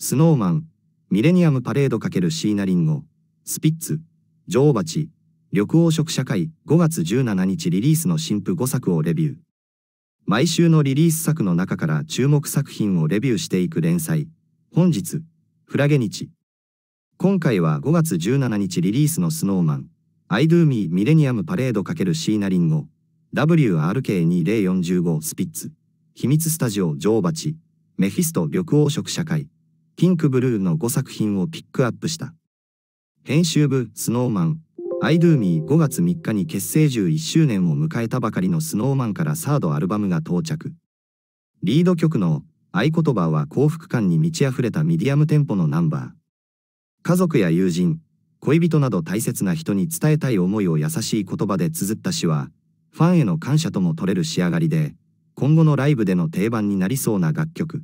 スノーマン、ミレニアムパレード×シーナリンゴ、スピッツ、女王蜂、緑黄色社会5月17日リリースの新婦5作をレビュー。毎週のリリース作の中から注目作品をレビューしていく連載。本日、フラゲ日。今回は5月17日リリースのスノーマン、アイドゥーミーミレニアムパレード×シーナリンゴ、WRK20445 スピッツ、秘密スタジオ女王蜂、メヒスト緑黄色社会。ピンクブルーの5作品をピックアップした。編集部、スノーマン、アイドゥーミー5月3日に結成11周年を迎えたばかりのスノーマンからサードアルバムが到着。リード曲の合言葉は幸福感に満ち溢れたミディアムテンポのナンバー。家族や友人、恋人など大切な人に伝えたい思いを優しい言葉で綴った詩は、ファンへの感謝とも取れる仕上がりで、今後のライブでの定番になりそうな楽曲。